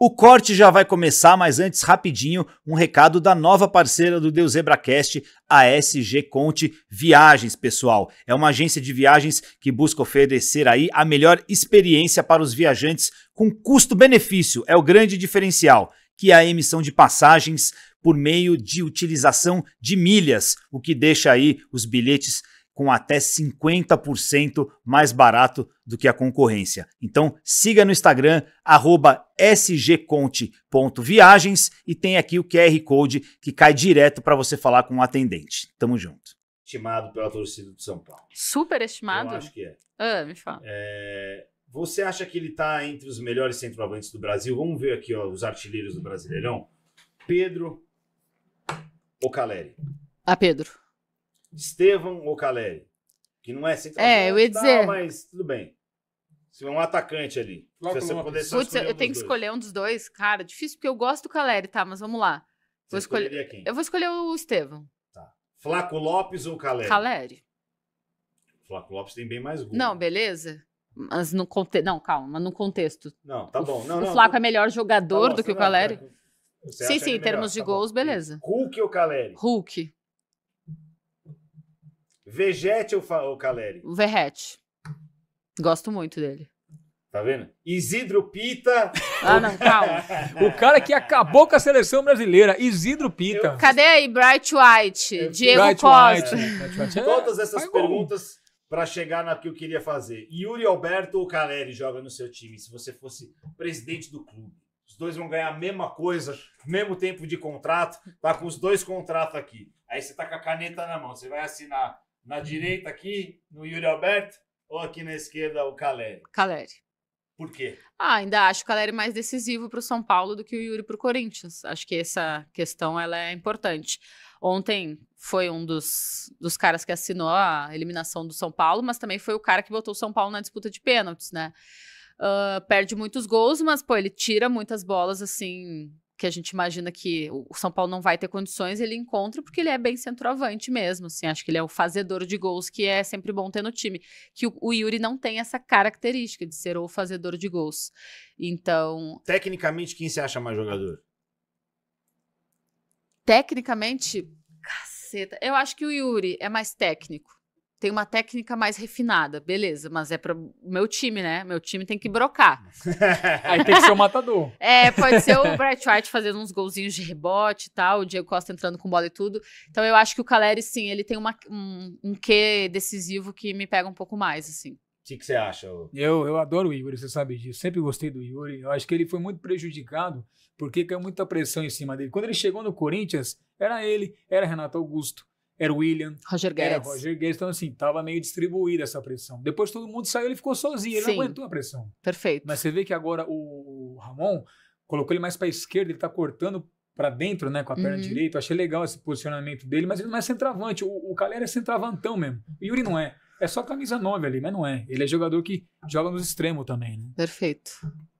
O corte já vai começar, mas antes, rapidinho, um recado da nova parceira do Deus a SG Conte Viagens, pessoal. É uma agência de viagens que busca oferecer aí a melhor experiência para os viajantes com custo-benefício. É o grande diferencial, que é a emissão de passagens por meio de utilização de milhas, o que deixa aí os bilhetes com até 50% mais barato do que a concorrência. Então siga no Instagram sgconte.viagens e tem aqui o QR Code que cai direto para você falar com o um atendente. Tamo junto. Estimado pela torcida do São Paulo. Super estimado? Eu acho que é. Ah, me fala. É... Você acha que ele está entre os melhores centroavantes do Brasil? Vamos ver aqui ó, os artilheiros do Brasileirão. Pedro ou Caleri? A Pedro. Estevam ou Caleri? Que não é central. Assim é, ah, eu ia tá, dizer. mas tudo bem. Se é um atacante ali. Logo, você poder Putz, eu tenho que escolher um dos dois. Cara, difícil, porque eu gosto do Caleri, tá? Mas vamos lá. Você vou escolher. Quem? Eu vou escolher o Estevam. Tá. Flaco Lopes ou Caleri? Caleri. Flaco Lopes tem bem mais gol. Não, né? beleza? Mas no contexto. Não, calma, no contexto. Não, tá bom. Não, o não, Flaco não, é melhor jogador tá bom, do que o Caleri. Tá sim, sim, é em termos de tá gols, beleza. Hulk ou Caleri? Hulk. Vegete ou, o ou Caleri? O Verrete. Gosto muito dele. Tá vendo? Isidro Pita. Ah, não, calma. O cara que acabou com a seleção brasileira, Isidro Pita. Cadê aí Bright White, Diego Bright Costa? White. Todas essas Vai, perguntas para chegar na que eu queria fazer. Yuri Alberto ou Caleri joga no seu time, se você fosse presidente do clube? Os dois vão ganhar a mesma coisa, mesmo tempo de contrato, tá com os dois contratos aqui. Aí você tá com a caneta na mão, você vai assinar na direita aqui, no Yuri Alberto, ou aqui na esquerda o Caleri? Caleri. Por quê? Ah, ainda acho o Caleri mais decisivo para o São Paulo do que o Yuri para o Corinthians. Acho que essa questão ela é importante. Ontem foi um dos, dos caras que assinou a eliminação do São Paulo, mas também foi o cara que botou o São Paulo na disputa de pênaltis, né? Uh, perde muitos gols, mas, pô, ele tira muitas bolas, assim, que a gente imagina que o São Paulo não vai ter condições, ele encontra porque ele é bem centroavante mesmo, assim, acho que ele é o fazedor de gols que é sempre bom ter no time, que o, o Yuri não tem essa característica de ser o fazedor de gols. Então, tecnicamente quem se acha mais jogador? Tecnicamente, caceta, eu acho que o Yuri é mais técnico tem uma técnica mais refinada, beleza, mas é para o meu time, né? Meu time tem que hum. brocar. Aí tem que ser o matador. é, pode ser o Brett White fazendo uns golzinhos de rebote e tal, o Diego Costa entrando com bola e tudo. Então eu acho que o Caleri, sim, ele tem uma, um, um quê decisivo que me pega um pouco mais, assim. O que você acha? Eu, eu adoro o Yuri, você sabe disso. Sempre gostei do Yuri. Eu acho que ele foi muito prejudicado porque caiu muita pressão em cima dele. Quando ele chegou no Corinthians, era ele, era Renato Augusto era William, Roger Guedes. era Roger Guedes. Então, assim, tava meio distribuída essa pressão. Depois todo mundo saiu, ele ficou sozinho, ele Sim. não aguentou a pressão. Perfeito. Mas você vê que agora o Ramon colocou ele mais para a esquerda, ele tá cortando para dentro, né, com a perna uhum. direita. Eu achei legal esse posicionamento dele, mas ele não é centravante. O, o Calera é centravantão mesmo. O Yuri não é. É só camisa 9 ali, mas não é. Ele é jogador que joga nos extremos também, né? Perfeito.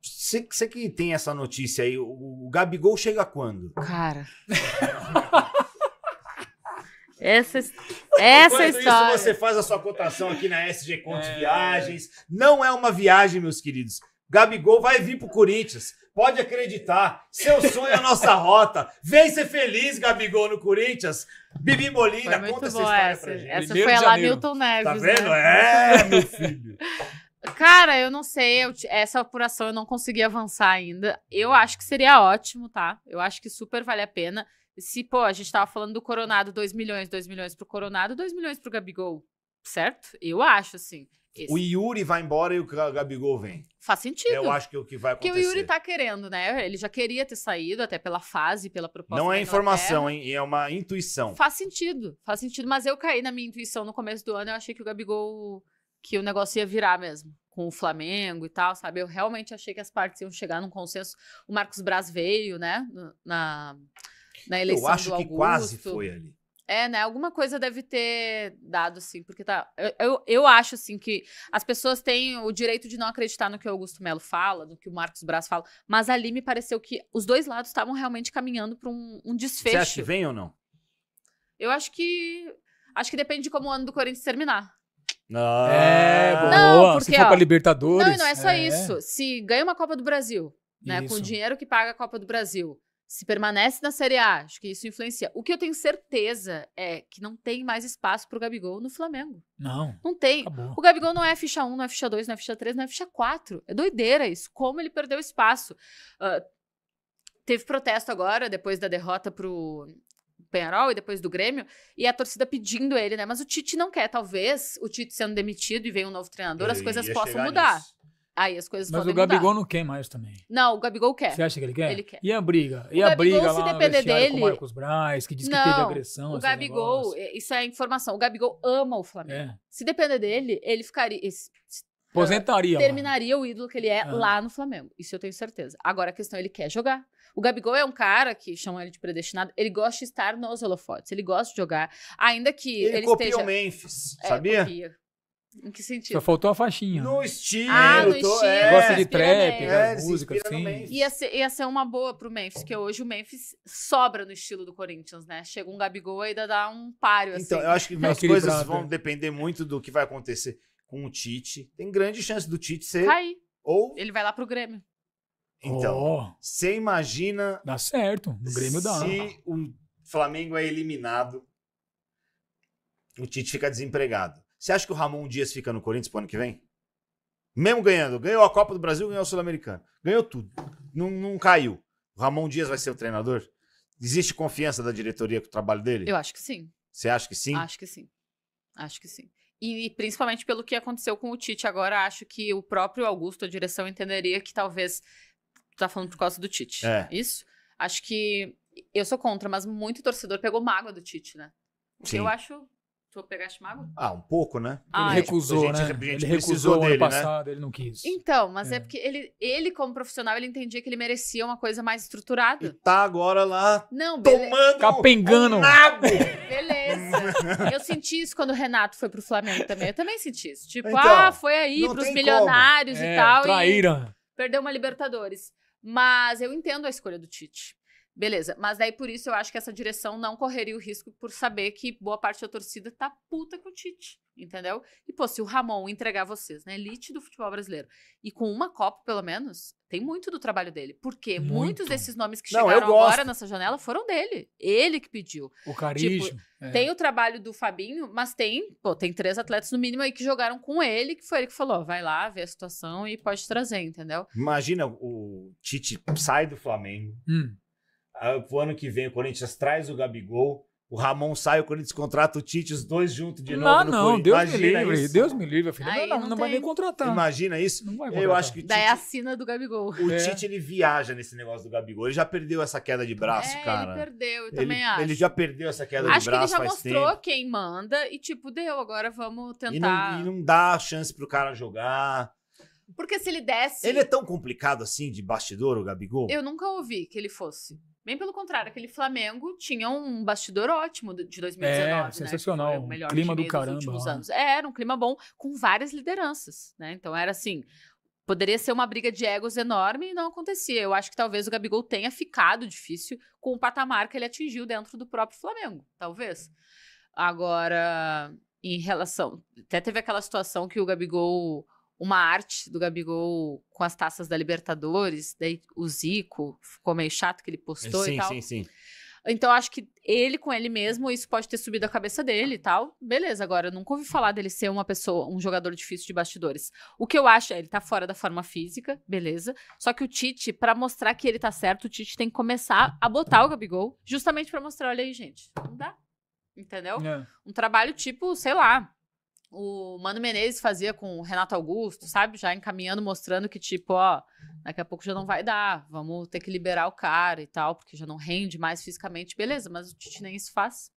Você que tem essa notícia aí, o, o Gabigol chega quando? Cara. Essa, essa Enquanto história. Isso, você faz a sua cotação aqui na SG Contos é... Viagens. Não é uma viagem, meus queridos. Gabigol vai vir pro Corinthians. Pode acreditar. Seu sonho é a nossa rota. Vem ser feliz, Gabigol, no Corinthians. Bibi Molina, conta essa história essa, pra gente. Essa Primeiro foi a lá Milton Neves. Tá vendo? Né? É, meu filho. Cara, eu não sei, eu, essa apuração eu não consegui avançar ainda. Eu acho que seria ótimo, tá? Eu acho que super vale a pena. Se, pô, a gente tava falando do Coronado, 2 milhões, 2 milhões pro Coronado, 2 milhões pro Gabigol, certo? Eu acho, assim. Esse. O Yuri vai embora e o Gabigol vem. Faz sentido. Eu acho que é o que vai acontecer. Porque o Yuri tá querendo, né? Ele já queria ter saído, até pela fase, pela proposta. Não é informação, hein? É uma intuição. Faz sentido, faz sentido. Mas eu caí na minha intuição no começo do ano, eu achei que o Gabigol. que o negócio ia virar mesmo. Com o Flamengo e tal, sabe? Eu realmente achei que as partes iam chegar num consenso. O Marcos Braz veio, né? Na na eleição Eu acho do Augusto. que quase foi ali. É, né? Alguma coisa deve ter dado, sim, porque tá. Eu, eu, eu, acho, assim, que as pessoas têm o direito de não acreditar no que o Augusto Melo fala, no que o Marcos Braz fala, mas ali me pareceu que os dois lados estavam realmente caminhando para um, um desfecho. Você acha que vem ou não? Eu acho que. Acho que depende de como o ano do Corinthians terminar. Ah, é, boa. Não, porque, se for para pra Libertadores. Não, não é só é. isso. Se ganha uma Copa do Brasil, né? Isso. Com o dinheiro que paga a Copa do Brasil se permanece na Série A, acho que isso influencia. O que eu tenho certeza é que não tem mais espaço para o Gabigol no Flamengo. Não. Não tem. Acabou. O Gabigol não é ficha 1, não é ficha 2, não é ficha 3, não é ficha 4. É doideira isso. Como ele perdeu espaço. Uh, teve protesto agora, depois da derrota pro Penharol e depois do Grêmio, e a torcida pedindo ele, né? Mas o Tite não quer. Talvez o Tite sendo demitido e vem um novo treinador, eu as coisas possam mudar. Nisso. Aí as coisas Mas o Gabigol mudar. não quer mais também. Não, o Gabigol quer. Você acha que ele quer? Ele quer. E a briga? E o a Gabigol, briga se lá depender dele... com o Marcos Braz, que diz não, que teve agressão, o Gabigol, é, isso é informação, o Gabigol ama o Flamengo. É. Se depender dele, ele ficaria... Esse, Aposentaria. Terminaria mano. o ídolo que ele é ah. lá no Flamengo. Isso eu tenho certeza. Agora a questão é ele quer jogar. O Gabigol é um cara que chamam ele de predestinado. Ele gosta de estar nos holofotes. Ele gosta de jogar. Ainda que ele, ele copia esteja... o Memphis, é, sabia? Copia. Em que sentido? Só faltou a faixinha. No estilo. Ah, é, no estilo. É. é, gosta de trap, é, música, assim. Ia ser, ia ser uma boa pro Memphis, porque hoje o Memphis sobra no estilo do Corinthians, né? Chega um Gabigol e ainda dá um páreo, então, assim. Então, eu acho que é as coisas vão depender muito do que vai acontecer com o Tite. Tem grande chance do Tite ser... Cair. Ou... Ele vai lá pro Grêmio. Então, você oh. imagina... Dá certo, no Grêmio dá. Se o Flamengo é eliminado, o Tite fica desempregado. Você acha que o Ramon Dias fica no Corinthians pro ano que vem? Mesmo ganhando. Ganhou a Copa do Brasil, ganhou o Sul-Americano. Ganhou tudo. Não, não caiu. O Ramon Dias vai ser o treinador? Existe confiança da diretoria com o trabalho dele? Eu acho que sim. Você acha que sim? Acho que sim. Acho que sim. E, e, principalmente pelo que aconteceu com o Tite agora, acho que o próprio Augusto, a direção, entenderia que talvez. Tá falando por causa do Tite. É. Isso? Acho que. Eu sou contra, mas muito torcedor pegou mágoa do Tite, né? Sim. Eu acho Tu pegaste mago? Ah, um pouco, né? Ah, ele é. recusou, gente, né? Gente ele recusou dele, ano né? passado, né? ele não quis. Então, mas é. é, porque ele, ele, como profissional, ele entendia que ele merecia uma coisa mais estruturada. E tá agora lá não, tomando capengando. Um nabo. Beleza. Eu senti isso quando o Renato foi pro Flamengo também. Eu também senti isso. Tipo, então, ah, foi aí pros milionários como. e é, tal. Traíram. E perdeu uma Libertadores. Mas eu entendo a escolha do Tite. Beleza, mas daí por isso eu acho que essa direção não correria o risco por saber que boa parte da torcida tá puta com o Tite, entendeu? E pô, se o Ramon entregar vocês na elite do futebol brasileiro e com uma Copa pelo menos, tem muito do trabalho dele. Porque muito. muitos desses nomes que chegaram não, agora nessa janela foram dele. Ele que pediu. O tipo, carisma. Tipo, é. Tem o trabalho do Fabinho, mas tem, pô, tem três atletas no mínimo aí que jogaram com ele, que foi ele que falou: vai lá, vê a situação e pode trazer, entendeu? Imagina o Tite sai do Flamengo. Hum ah, o ano que vem o Corinthians traz o Gabigol, o Ramon sai, o Corinthians contrata o Tite, os dois juntos de novo. Não, no não, Deus me livre, Deus me livre, filho. Aí, não, não, não vai nem contratar. Imagina isso? Não vai Eu acho que Daí é a assina do Gabigol. O é. Tite, ele viaja nesse negócio do Gabigol. Ele já perdeu essa queda de braço, é, cara. ele perdeu, eu também ele, acho. Ele já perdeu essa queda acho de braço faz tempo. Acho que ele já mostrou tempo. quem manda e, tipo, deu, agora vamos tentar... E não, e não dá chance pro cara jogar. Porque se ele desse... Ele é tão complicado assim, de bastidor, o Gabigol? Eu nunca ouvi que ele fosse. Bem pelo contrário, aquele Flamengo tinha um bastidor ótimo de 2019. É, né, sensacional. Né? o melhor clima do caramba. Últimos anos. É, era um clima bom com várias lideranças, né? Então era assim, Poderia ser uma briga de egos enorme e não acontecia. Eu acho que talvez o Gabigol tenha ficado difícil com o patamar que ele atingiu dentro do próprio Flamengo, talvez. Agora, em relação. Até teve aquela situação que o Gabigol uma arte do Gabigol com as taças da Libertadores, daí o Zico ficou meio chato que ele postou sim, e tal. Sim, sim, sim. Então acho que ele com ele mesmo, isso pode ter subido a cabeça dele e tal. Beleza, agora eu nunca ouvi falar dele ser uma pessoa, um jogador difícil de bastidores. O que eu acho é ele tá fora da forma física, beleza? Só que o Tite, para mostrar que ele tá certo, o Tite tem que começar a botar o Gabigol, justamente para mostrar, olha aí, gente, não dá. Entendeu? É. Um trabalho tipo, sei lá, o Mano Menezes fazia com o Renato Augusto, sabe? Já encaminhando, mostrando que, tipo, ó, daqui a pouco já não vai dar, vamos ter que liberar o cara e tal, porque já não rende mais fisicamente. Beleza, mas o Tite nem isso faz.